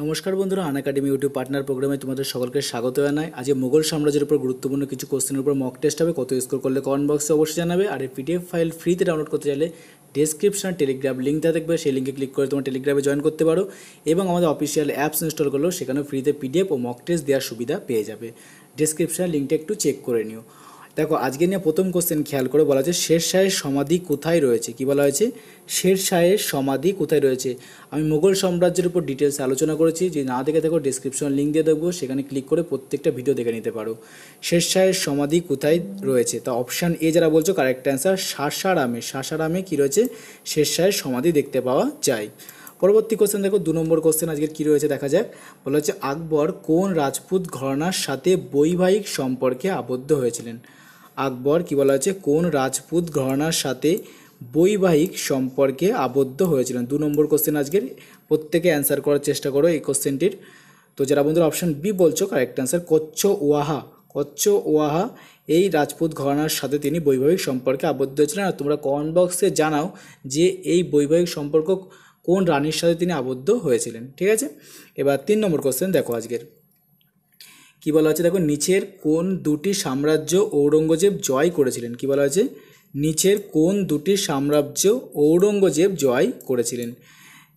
নমস্কার বন্ধুরা আন academy YouTube partner প্রোগ্রামে তোমাদের সকলকে স্বাগত জানাই আজ মোগল সাম্রাজ্যের উপর গুরুত্বপূর্ণ কিছু কোশ্চেনের উপর মক টেস্ট হবে কত স্কোর করলে কমেন্ট বক্সে অবশ্যই জানাবে আর এই পিডিএফ ফাইল ফ্রিতে ডাউনলোড করতে চাইলে ডেসক্রিপশন টেলিগ্রাম লিঙ্কটা দেখবে সেই লিঙ্কে ক্লিক করে তোমার টেলিগ্রামে জয়েন করতে পারো এবং আমাদের অফিসিয়াল অ্যাপস ইনস্টল করলেও সেখানে ফ্রিতে পিডিএফ ও মক টেস্ট দেওয়ার সুবিধা পেয়ে যাবে ডেসক্রিপশন লিঙ্কটা একটু চেক করে নিও দেখো আজকে নিয়ে প্রথম কোশ্চেন খেয়াল করে বলা হয়েছে শের শাহের সমাধি কোথায় রয়েছে কি বলা হয়েছে শের শাহের সমাধি কোথায় রয়েছে আমি মোগল সাম্রাজ্যের উপর ডিটেলস আলোচনা করেছি যে না দেখে দেখো ডিসক্রিপশন লিঙ্ক দিয়ে দেবো সেখানে ক্লিক করে প্রত্যেকটা ভিডিও দেখে নিতে পারো শের শাহের সমাধি কোথায় রয়েছে তা অপশান এ যারা বলছো কারেক্ট অ্যান্সার শাসারামে শাসারামে কী রয়েছে শের শাহের সমাধি দেখতে পাওয়া যায় পরবর্তী কোশ্চেন দেখো দু নম্বর কোশ্চেন আজকের কী রয়েছে দেখা যাক বলা হচ্ছে আকবর কোন রাজপুত ঘরানার সাথে বৈবাহিক সম্পর্কে আবদ্ধ হয়েছিলেন আকবর কি বলা হয়েছে কোন রাজপুত ঘরানার সাথে বৈবাহিক সম্পর্কে আবদ্ধ হয়েছিলেন দু নম্বর কোশ্চেন আজকের প্রত্যেকে অ্যান্সার করার চেষ্টা করো এই কোশ্চেনটির তো যারা বন্ধুরা অপশান বি বলছো correct answer Kachwaha Kachwaha এই রাজপুত ঘরানার সাথে তিনি বৈবাহিক সম্পর্কে আবদ্ধ হয়েছিলেন আর তোমরা কমেন্ট বক্সে জানাও যে এই বৈবাহিক সম্পর্ক কোন রানীর সাথে তিনি আবদ্ধ হয়েছিলেন ঠিক আছে এবার তিন নম্বর কোশ্চেন দেখো আজকের কি বলা হচ্ছে দেখো নিচের কোন দুটি সাম্রাজ্য ঔরঙ্গজেব জয় করেছিলেন কি বলা হয়েছে নিচের কোন দুটি সাম্রাজ্য ঔরঙ্গজেব জয় করেছিলেন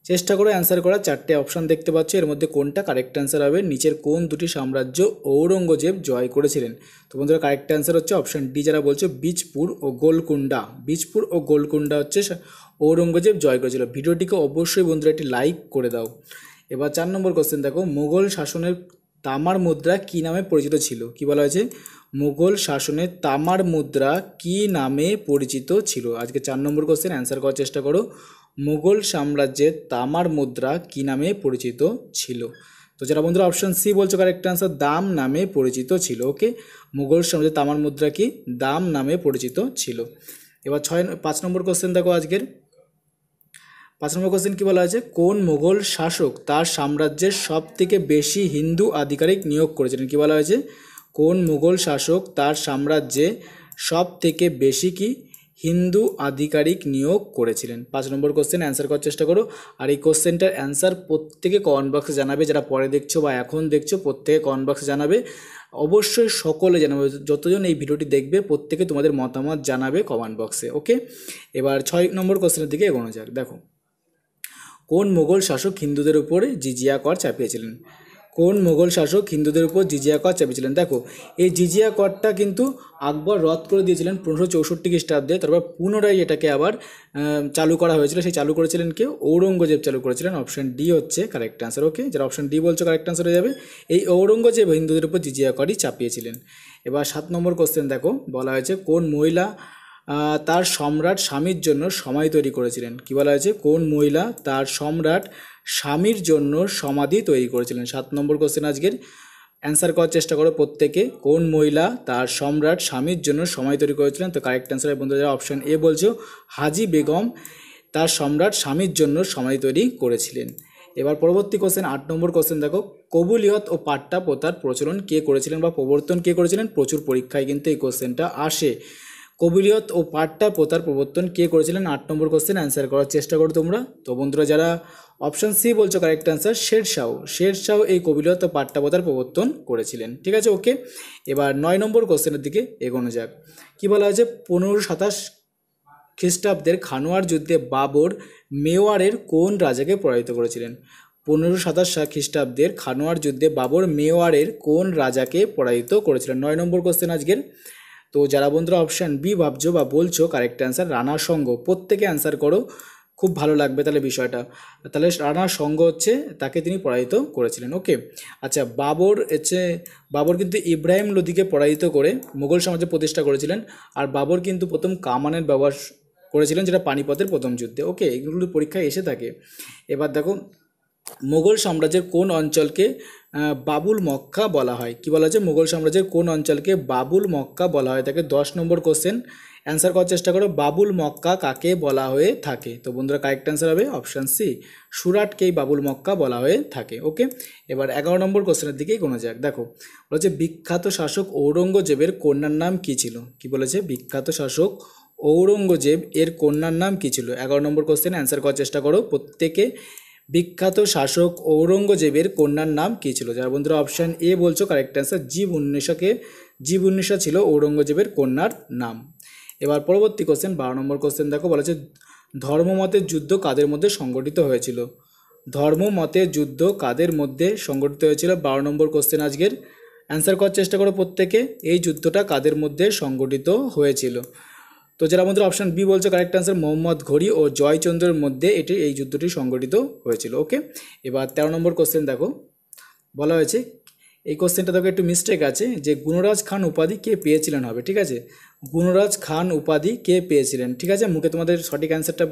চেষ্টা করে অ্যান্সার করা চারটে অপশান দেখতে পাচ্ছ এর মধ্যে কোনটা কারেক্ট অ্যান্সার হবে নিচের কোন দুটি সাম্রাজ্য ঔরঙ্গজেব জয় করেছিলেন তো বন্ধুরা কারেক্ট অ্যান্সার হচ্ছে অপশান ডি যারা বলছে বীজপুর ও গোলকুন্ডা বীজপুর ও গোলকুন্ডা হচ্ছে ঔরঙ্গজেব জয় করেছিল ভিডিওটিকে অবশ্যই বন্ধুরা একটি লাইক করে দাও এবার চার নম্বর কোশ্চেন দেখো মুঘল শাসনের তামার মুদ্রা কি নামে পরিচিত ছিল কি বলা হয়েছে মুঘল শাসনে তামার মুদ্রা কি নামে পরিচিত ছিল আজকে চার নম্বর কোশ্চেন অ্যান্সার করার চেষ্টা করো মুঘল সাম্রাজ্যে তামার মুদ্রা কি নামে পরিচিত ছিল তো যারা বন্ধুরা অপশান সি বলছো কারেক্ট অ্যান্সার দাম নামে পরিচিত ছিল ওকে মুঘল সাম্রাজ্যে তামার মুদ্রা কি দাম নামে পরিচিত ছিল এবার ছয় পাঁচ নম্বর কোশ্চেন দেখো আজকের পাঁচ নম্বর কোশ্চেন কী বলা হয়েছে কোন মোগল শাসক তার সাম্রাজ্যের সব থেকে বেশি হিন্দু আধিকারিক নিয়োগ করেছিলেন কী বলা হয়েছে কোন মোগল শাসক তার সাম্রাজ্যে সব থেকে বেশি কি হিন্দু আধিকারিক নিয়োগ করেছিলেন পাঁচ নম্বর কোশ্চেন অ্যান্সার করার চেষ্টা করো আর এই কোশ্চেনটার অ্যান্সার প্রত্যেকে কমেন্ট বক্সে জানাবে যারা পরে দেখছো বা এখন দেখছো প্রত্যেকে কমেন্ট বক্সে জানাবে অবশ্যই সকলে জানাবে যতজন এই ভিডিওটি দেখবে প্রত্যেকে তোমাদের মতামত জানাবে কমেন্ট বক্সে ওকে এবার ছয় নম্বর কোশ্চেনের দিকে এগোনো যাক দেখো কোন মোগল শাসক হিন্দুদের উপরে জিজিয়া কর চাপিয়েছিলেন কোন মোগল শাসক হিন্দুদের উপর জিজিয়া কর চাপিয়েছিলেন দেখো এই জিজিয়া করটা কিন্তু আকবর রদ করে দিয়েছিলেন পনেরোশো চৌষট্টি খ্রিস্টাব্দে তারপর পুনরায় এটাকে আবার চালু করা হয়েছিল সেই চালু করেছিলেন কে ঔরঙ্গজেব চালু করেছিলেন অপশন ডি হচ্ছে কারেক্ট অ্যান্সার ওকে যারা অপশন ডি বলছো কারেক্ট অ্যান্সার হয়ে যাবে এই ঔরঙ্গজেব হিন্দুদের উপর জিজিয়া করই চাপিয়েছিলেন এবার সাত নম্বর কোশ্চেন দেখো বলা হয়েছে কোন মহিলা তার সম্রাট স্বামীর জন্য সমাধি তৈরি করেছিলেন কি বলা হয়েছে কোন মহিলা তার সম্রাট স্বামীর জন্য সমাধি তৈরি করেছিলেন সাত নম্বর কোশ্চেন আজকের অ্যান্সার করার চেষ্টা করো প্রত্যেকে কোন মহিলা তার সম্রাট স্বামীর জন্য সময় তৈরি করেছিলেন তো কারেক্ট অ্যান্সারের বন্ধু যারা অপশন এ বলছো হাজি বেগম তার সম্রাট স্বামীর জন্য সময় তৈরি করেছিলেন এবার পরবর্তী কোশ্চেন আট নম্বর কোশ্চেন দেখো কবুলিয়ত ও পাট্টা প্রথার প্রচলন কে করেছিলেন বা প্রবর্তন কে করেছিলেন প্রচুর পরীক্ষায় কিন্তু এই কোশ্চেনটা আসে কবিরিয়ত ও পাট্টা প্রতার প্রবর্তন কে করেছিলেন আট নম্বর কোশ্চেন অ্যান্সার করার চেষ্টা করো তোমরা তো বন্ধুরা যারা অপশান সি বলছো কারেক্ট অ্যান্সার শের শাহ শের শাহ এই কবিলিয়ত ও পাট্টা প্রথার প্রবর্তন করেছিলেন ঠিক আছে ওকে এবার নয় নম্বর কোশ্চেনের দিকে এগোনো যাক কী বলা হয়েছে পনেরো সাতাশ খ্রিস্টাব্দের খানোয়ার যুদ্ধে বাবর মেওয়ারের কোন রাজাকে পরাজিত করেছিলেন পনেরো সাতাশ খ্রিস্টাব্দের খানোয়ার যুদ্ধে বাবর মেওয়ারের কোন রাজাকে পরাজিত করেছিলেন নয় নম্বর কোশ্চেন আজকের তো যারা বন্ধুরা অপশান বি ভাবছো বা বলছো কারেক্ট অ্যান্সার রানা সঙ্গ প্রত্যেকে অ্যান্সার করো খুব ভালো লাগবে তাহলে বিষয়টা তাহলে রানার সঙ্গ হচ্ছে তাকে তিনি পরাজিত করেছিলেন ওকে আচ্ছা বাবর হচ্ছে বাবর কিন্তু ইব্রাহিম লোদিকে পরাজিত করে মুঘল সমাজে প্রতিষ্ঠা করেছিলেন আর বাবর কিন্তু প্রথম কামানের ব্যবহার করেছিলেন যেটা পানিপথের প্রথম যুদ্ধে ওকে এগুলো পরীক্ষায় এসে থাকে এবার দেখো মোগল সাম্রাজ্যের কোন অঞ্চলকে বাবুল মক্কা বলা হয় কি বলা হচ্ছে মোগল সাম্রাজ্যের কোন অঞ্চলকে বাবুল মক্কা বলা হয় তাকে দশ নম্বর কোশ্চেন অ্যান্সার করার চেষ্টা করো বাবুল মক্কা কাকে বলা হয়ে থাকে তো বন্ধুরা কারেক্ট অ্যান্সার হবে অপশান সি সুরাটকেই বাবুল মক্কা বলা হয়ে থাকে ওকে এবার এগারো নম্বর কোশ্চেনের দিকেই কোনো যাক দেখো বলেছে বিখ্যাত শাসক ঔরঙ্গজেবের কন্যার নাম কি ছিল কি বলেছে বিখ্যাত শাসক ঔরঙ্গজেব এর কন্যার নাম কী ছিল এগারো নম্বর কোশ্চেন অ্যান্সার করার চেষ্টা করো প্রত্যেকে বিখ্যাত শাসক ঔরঙ্গজেবের কন্যার নাম কী ছিল যার বন্ধুরা অপশান এ বলছো কারেক্ট অ্যান্সার জীব উন্নিশকে জীব উন্নিশা ছিল ঔরঙ্গজেবের কন্যার নাম এবার পরবর্তী কোশ্চেন বারো নম্বর কোশ্চেন দেখো বলা হচ্ছে ধর্মমতের যুদ্ধ কাদের মধ্যে সংগঠিত হয়েছিল ধর্মমতের যুদ্ধ কাদের মধ্যে সংগঠিত হয়েছিল বারো নম্বর কোশ্চেন আজকের অ্যান্সার করার চেষ্টা করো প্রত্যেকে এই যুদ্ধটা কাদের মধ্যে সংগঠিত হয়েছিল তো যারা আমাদের অপশান বি বলছে কারেক্ট আনসার মোহাম্মদ ঘড়ি ও জয়চন্দ্রের মধ্যে এটি এই যুদ্ধটি সংগঠিত হয়েছিল ওকে এবার তেরো নম্বর কোশ্চেন দেখো বলা হয়েছে এই কোশ্চেনটা তোকে একটু মিস্টেক আছে যে গুণরাজ খান উপাধি কে পেয়েছিলেন হবে ঠিক আছে গুণরাজ খান উপাধি কে পেয়েছিলেন ঠিক আছে মুখে তোমাদের সঠিক অ্যান্সারটা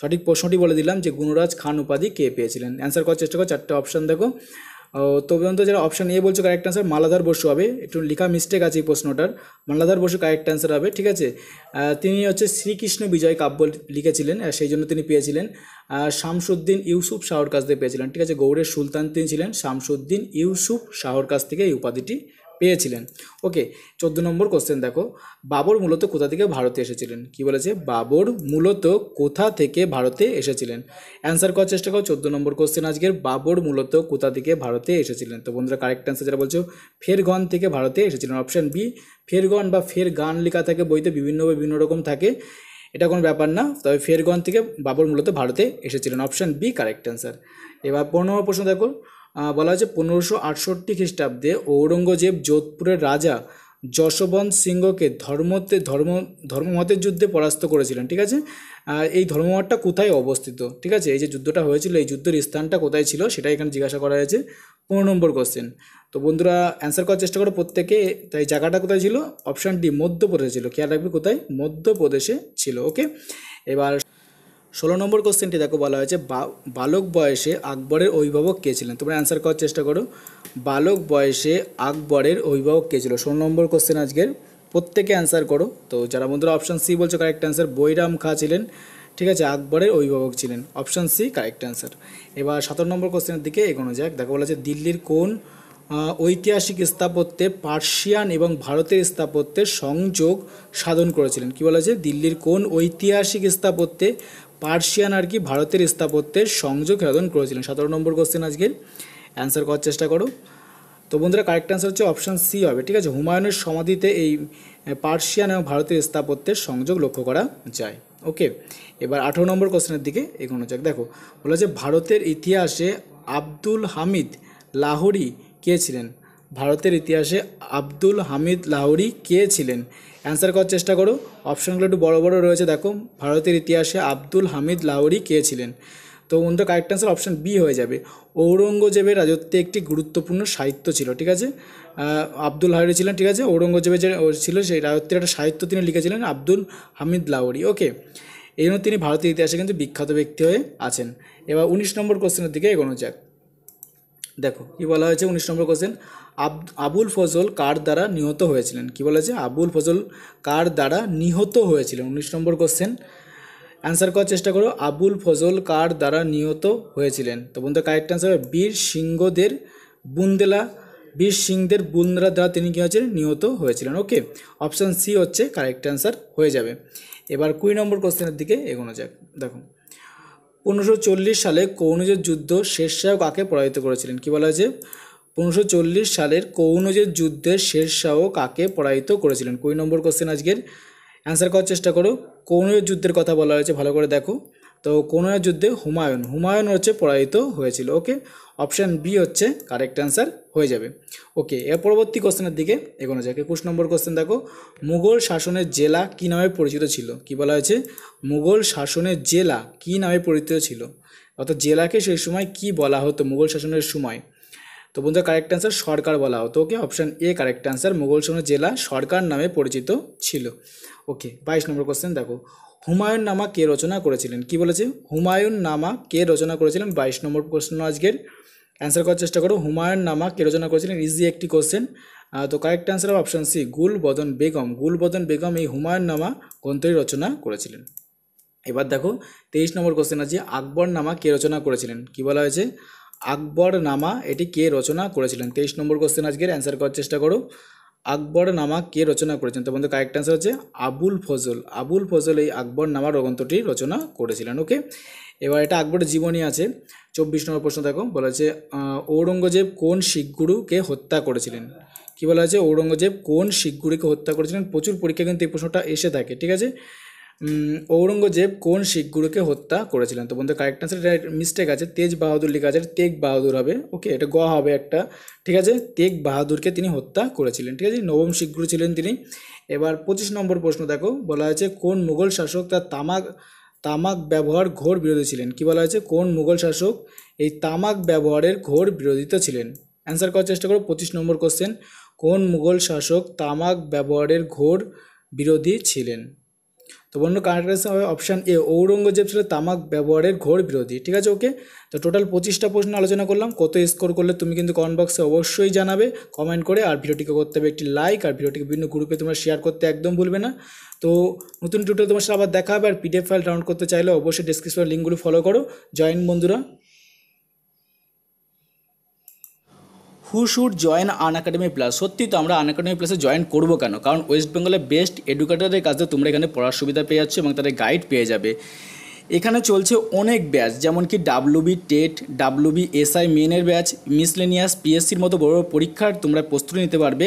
সঠিক প্রশ্নটি বলে দিলাম যে গুণরাজ খান উপাধি কে পেয়েছিলেন অ্যান্সার করার চেষ্টা করো চারটে অপশান দেখো তো পর্যন্ত যারা অপশান এ বলছো কারেক্ট অ্যান্সার মালাধার বসু হবে একটু লেখা মিস্টেক আছে এই প্রশ্নটার মালাধার বসু কারেক্ট অ্যান্সার হবে ঠিক আছে তিনি হচ্ছে শ্রীকৃষ্ণ বিজয় কাব্য লিখেছিলেন সেই জন্য তিনি পেয়েছিলেন শামসুদ্দিন ইউসুফ শাহর কাছ থেকে পেয়েছিলেন ঠিক আছে গৌড়ের সুলতান তিনি ছিলেন শামসুদ্দিন ইউসুফ শাহর কাছ থেকে এই উপাধিটি পেয়েছিলেন ওকে চোদ্দো নম্বর কোশ্চেন দেখো বাবর মূলত কোথা থেকে ভারতে এসেছিলেন কি বলেছে বাবর মূলত কোথা থেকে ভারতে এসেছিলেন অ্যান্সার করার চেষ্টা করো চোদ্দো নম্বর কোশ্চেন আজকের বাবর মূলত কোথা থেকে ভারতে এসেছিলেন তো বন্ধুরা কারেক্ট অ্যান্সার যারা বলছো ফেরগন থেকে ভারতে এসেছিলেন অপশান বি ফেরগন বা ফের গান লেখা থাকে বইতে বিভিন্ন বিভিন্ন রকম থাকে এটা কোনো ব্যাপার না তবে ফেরগন থেকে বাবর মূলত ভারতে এসেছিলেন অপশান বি কারেক্ট অ্যান্সার এবার পনেরো প্রশ্ন দেখো বলা হয়েছে পনেরোশো আটষট্টি খ্রিস্টাব্দে ঔরঙ্গজেব যোধপুরের রাজা যশবন্ত সিংহকে ধর্মতে ধর্ম ধর্মমতের যুদ্ধে পরাস্ত করেছিলেন ঠিক আছে এই ধর্মমতটা কোথায় অবস্থিত ঠিক আছে এই যে যুদ্ধটা হয়েছিল এই যুদ্ধের স্থানটা কোথায় ছিল সেটা এখানে জিজ্ঞাসা করা হয়েছে পনেরো নম্বর কোশ্চেন তো বন্ধুরা অ্যান্সার করার চেষ্টা করো প্রত্যেকে তাই জায়গাটা কোথায় ছিল অপশান ডি মধ্যপ্রদেশে ছিল খেয়াল রাখবে কোথায় মধ্যপ্রদেশে ছিল ওকে এবার ষোলো নম্বর কোশ্চেনটি দেখো বলা হয়েছে বালক বয়সে আকবরের অভিভাবক কে ছিলেন তোমরা অ্যান্সার করার চেষ্টা করো বালক বয়সে আকবরের অভিভাবক কে ছিল ষোলো নম্বর কোশ্চেন আজকের প্রত্যেকে অ্যান্সার করো তো যারা বন্ধুরা অপশান সি বলছো কারেক্ট অ্যান্সার বৈরাম খা ছিলেন ঠিক আছে আকবরের অভিভাবক ছিলেন অপশান সি কারেক্ট অ্যান্সার এবার সতেরো নম্বর কোশ্চেনের দিকে এগোনো যাক দেখা বলা হয়েছে দিল্লির কোন ঐতিহাসিক স্থাপত্যে পার্সিয়ান এবং ভারতের স্থাপত্যের সংযোগ সাধন করেছিলেন কি বলা হয়েছে দিল্লির কোন ঐতিহাসিক স্থাপত্যে পার্সিয়ান আর কি ভারতের স্থাপত্যের সংযোগ সাধন করেছিলেন সতেরো নম্বর কোশ্চেন আজকের অ্যান্সার করার চেষ্টা করো তো বন্ধুরা কারেক্ট অ্যান্সার হচ্ছে অপশান সি হবে ঠিক আছে হুমায়ুনের সমাধিতে এই পার্সিয়ান এবং ভারতের স্থাপত্যের সংযোগ লক্ষ্য করা যায় ওকে এবার আঠেরো নম্বর কোশ্চেনের দিকে এগোনো যাক দেখো বলা যে ভারতের ইতিহাসে আব্দুল হামিদ লাহোরি কে ছিলেন ভারতের ইতিহাসে আব্দুল হামিদ লাহোরি কে ছিলেন অ্যান্সার করার চেষ্টা করো অপশানগুলো একটু বড় বড় রয়েছে দেখো ভারতের ইতিহাসে আব্দুল হামিদ লাহোরি কে ছিলেন তো উনটা কারেক্ট অ্যান্সার অপশান বি হয়ে যাবে ঔরঙ্গজেবের রাজত্বে একটি গুরুত্বপূর্ণ সাহিত্য ছিল ঠিক আছে আব্দুল হাওয়ারি ছিলেন ঠিক আছে ঔরঙ্গজেবের যে ছিল সেই রাজত্বের একটা সাহিত্য তিনি লিখেছিলেন আব্দুল হামিদ লাহোরি ওকে এই জন্য তিনি ভারতের ইতিহাসে কিন্তু বিখ্যাত ব্যক্তি হয়ে আছেন এবার উনিশ নম্বর কোশ্চেনের দিকে এগোনো যাক দেখো কী বলা হয়েছে উনিশ নম্বর কোশ্চেন আবুল ফজল কার দ্বারা নিহত হয়েছিলেন কি বলেছে আবুল ফজল কার দ্বারা নিহত হয়েছিলেন উনিশ নম্বর কোশ্চেন অ্যান্সার করার চেষ্টা করো আবুল ফজল কার দ্বারা নিহত হয়েছিলেন তো বন্ধু কারেক্ট অ্যান্সার হবে বীর সিংহদের বুন্দেলা বীর সিংদের বুন্দেলা দ্বারা তিনি কী হয়েছিলেন নিহত হয়েছিলেন ওকে অপশান সি হচ্ছে কারেক্ট অ্যান্সার হয়ে যাবে এবার কুড়ি নম্বর কোশ্চেনের দিকে এগোনো যাক দেখো পনেরোশো সালে কৌণিজের যুদ্ধ শেরশাহ কাকে পরাজিত করেছিলেন কী বলা হয়েছে পনেরোশো সালের কৌনজের যুদ্ধের শের শাহ কাকে পরাজিত করেছিলেন কুড়ি নম্বর কোশ্চেন আজকের অ্যান্সার করার চেষ্টা করো কৌনজের যুদ্ধের কথা বলা হয়েছে ভালো করে দেখো তো কৌনজের যুদ্ধে হুমায়ুন হুমায়ুন হচ্ছে পরাজিত হয়েছিল ওকে অপশান বি হচ্ছে কারেক্ট অ্যান্সার হয়ে যাবে ওকে এর পরবর্তী কোশ্চেনের দিকে এগোনো যাক একুশ নম্বর কোশ্চেন দেখো মুঘল শাসনের জেলা কী নামে পরিচিত ছিল কি বলা হয়েছে মুঘল শাসনের জেলা কী নামে পরিচিত ছিল অর্থাৎ জেলাকে সেই সময় কি বলা হতো মুঘল শাসনের সময় তো বন্ধু কারেক্ট অ্যান্সার সরকার বলা হতো okay option A correct answer Mughal সৈন্য জেলা সরকার নামে পরিচিত ছিল ওকে বাইশ নম্বর কোশ্চেন দেখো হুমায়ুন নামা কে রচনা করেছিলেন কি বলেছে হুমায়ুন নামা কে রচনা করেছিলেন বাইশ নম্বর কোশ্চেন আজকের অ্যান্সার করার চেষ্টা করো হুমায়ুন নামা কে রচনা করেছিলেন ইজি একটি কোশ্চেন তো কারেক্ট অ্যান্সার অপশান সি গুল বদন বেগম গুল বদন বেগম এই হুমায়ুন নামা গ্রন্থটি রচনা করেছিলেন এবার দেখো তেইশ নম্বর কোশ্চেন আছে আকবর নামা কে রচনা করেছিলেন কি বলা হয়েছে আকবর নামা এটি কে রচনা করেছিলেন তেইশ নম্বর কোশ্চেন আজকের অ্যান্সার করার চেষ্টা করো আকবর নামা কে রচনা করেছেন তো বন্ধু কারেক্ট অ্যান্সার হচ্ছে আবুল ফজল আবুল ফজল এই আকবর নামা রগন্তটি রচনা করেছিলেন ওকে এবার এটা আকবরের জীবনী আছে চব্বিশ নম্বর প্রশ্ন দেখো বলা হচ্ছে ঔরঙ্গজেব কোন শিখ গুরুকে হত্যা করেছিলেন কি বলা হয়েছে ঔরঙ্গজেব কোন শিখ গুরুকে হত্যা করেছিলেন প্রচুর পরীক্ষা কিন্তু এই প্রশ্নটা এসে থাকে ঠিক আছে ঔরঙ্গজেব কোন শিখ গুরুকে হত্যা করেছিলেন তো বন্ধু কারেক্ট আনসার এটা মিস্টেক আছে তেজ বাহাদুর লেখা আছে তেগ বাহাদুর হবে ওকে এটা গ হবে একটা ঠিক আছে তেগ বাহাদুরকে তিনি হত্যা করেছিলেন ঠিক আছে নবম শিখ গুরু ছিলেন তিনি এবার পঁচিশ নম্বর প্রশ্ন দেখো বলা হয়েছে কোন মুঘল শাসক তার তামাক তামাক ব্যবহার ঘোর বিরোধী ছিলেন কি বলা হয়েছে কোন মুঘল শাসক এই তামাক ব্যবহারের ঘোর বিরোধিতা ছিলেন অ্যান্সার করার চেষ্টা করো পঁচিশ নম্বর কোশ্চেন কোন মুঘল শাসক তামাক ব্যবহারের ঘোর বিরোধী ছিলেন তো বন্ধু কারেক্ট হবে অপশান এ ঔরঙ্গজেব ছিল তামাক ব্যবহারের ঘোর বিরোধী ঠিক আছে ওকে তো টোটাল পঁচিশটা প্রশ্ন আলোচনা করলাম কত স্কোর করলে তুমি কিন্তু কমেন্ট বক্সে অবশ্যই জানাবে কমেন্ট করে আর ভিডিওটিকে করতে হবে একটি লাইক আর ভিডিওটিকে বিভিন্ন গ্রুপে তোমরা শেয়ার করতে একদম ভুলবে না তো নতুন টিউটোরিয়াল তোমার সাথে আবার দেখা হবে আর পিডিএফ ফাইল ডাউনলোড করতে চাইলে অবশ্যই ডিসক্রিপশনের লিঙ্কগুলো ফলো করো জয়েন বন্ধুরা who should join Unacademy plus সত্যি তো আমরা আন একাডেমি প্লাসে জয়েন করবো কেন কারণ ওয়েস্ট বেঙ্গলের বেস্ট এডুকেটারের কাছে তোমরা এখানে পড়ার সুবিধা পেয়ে যাচ্ছ এবং তাদের গাইড পেয়ে যাবে এখানে চলছে অনেক ব্যাচ যেমন কি ডাব্লুবি টেট ডাব্লুবি এসআই মেনের ব্যাচ মিসলেনিয়াস পিএসসির মতো বড় পরীক্ষার তোমরা প্রস্তুতি নিতে পারবে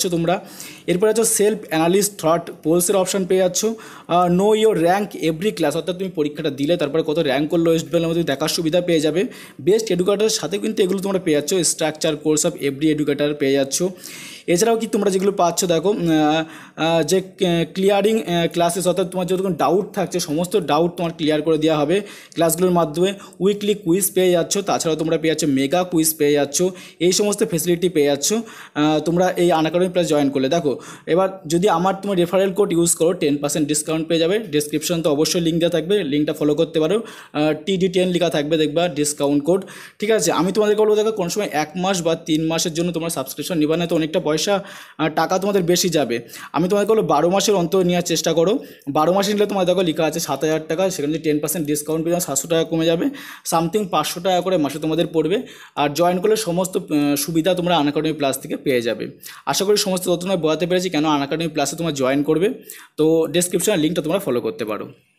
যাচ্ছ তোমরা এরপরে আছো সেলফ অ্যানালিস্ট থট পোলসের অপশান পেয়ে যাচ্ছ know your rank every class অর্থাৎ তুমি পরীক্ষাটা দিলে তারপরে কত র্যাঙ্ক করলো ওয়েস্ট বেঙ্গলের মধ্যে দেখার সুবিধা পেয়ে যাবে বেস্ট এডুকেটারের সাথে কিন্তু এগুলো তোমরা পেয়ে যাচ্ছ structure course of every educator পেয়ে যাচ্ছ এছাড়াও কি তোমরা যেগুলো পাচ্ছ দেখো যে ক্লিয়ারিং ক্লাসেস অর্থাৎ তোমার যতক্ষণ ডাউট থাকছে সমস্ত ডাউট তোমার ক্লিয়ার করে দেওয়া হবে ক্লাসগুলোর মাধ্যমে উইকলি কুইজ পেয়ে যাচ্ছ তাছাড়াও তোমরা পেয়ে যাচ্ছ মেগা কুইজ পেয়ে যাচ্ছ এই সমস্ত ফেসিলিটি পেয়ে যাচ্ছ তোমরা এই আনাকাডেমি প্লাস জয়েন করলে দেখো এবার যদি আমার তোমার রেফারেল কোড ইউজ করো টেন পার্সেন্ট ডিসকাউন্ট পেয়ে যাবে ডিসক্রিপশন তো অবশ্যই লিঙ্ক দেওয়া থাকবে লিঙ্কটা ফলো করতে পারো টিডি টেন লেখা থাকবে দেখবা ডিসকাউন্ট কোড ঠিক আছে আমি তোমাদেরকে বলবো দেখো কোনো সময় এক মাস বা তিন মাসের জন্য তোমার সাবস্ক্রিপশন নিবা না তো অনেকটা পয়সা টাকা তোমাদের বেশি যাবে আমি তোমাকে বলো বারো মাসের অন্তর নেওয়ার চেষ্টা করো বারো মাসে নিলে তোমাদের দেখো লেখা আছে সাত হাজার টাকা সেখানে টেন পার্সেন্ট ডিসকাউন্ট পেয়ে সাতশো টাকা কমে যাবে সামথিং পাঁচশো টাকা করে মাসে তোমাদের পড়বে আর জয়েন করলে সমস্ত সুবিধা তোমরা আনাকাডেমি প্লাস থেকে পেয়ে যাবে আশা করি সমস্ত তথ্য তোমায় বোঝাতে পেরেছি কেন আনাকাডেমি প্লাসে তোমরা জয়েন করবে তো ডেসক্রিপশনের লিঙ্কটা তোমরা ফলো করতে পারো